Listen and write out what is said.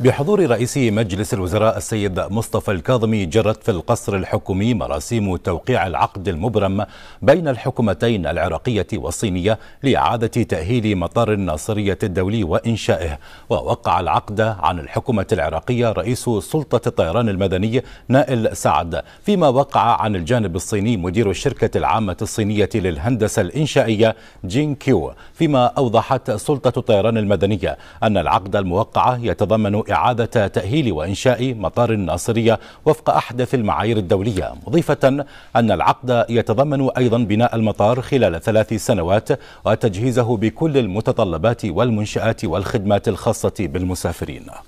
بحضور رئيس مجلس الوزراء السيد مصطفى الكاظمي جرت في القصر الحكومي مراسيم توقيع العقد المبرم بين الحكومتين العراقية والصينية لإعادة تأهيل مطار الناصرية الدولي وإنشائه ووقع العقد عن الحكومة العراقية رئيس سلطة الطيران المدني نائل سعد فيما وقع عن الجانب الصيني مدير الشركة العامة الصينية للهندسة الإنشائية جين كيو فيما أوضحت سلطة الطيران المدنية أن العقد الموقع يتضمن إعادة تأهيل وإنشاء مطار الناصرية وفق أحدث المعايير الدولية مضيفة أن العقد يتضمن أيضا بناء المطار خلال ثلاث سنوات وتجهيزه بكل المتطلبات والمنشآت والخدمات الخاصة بالمسافرين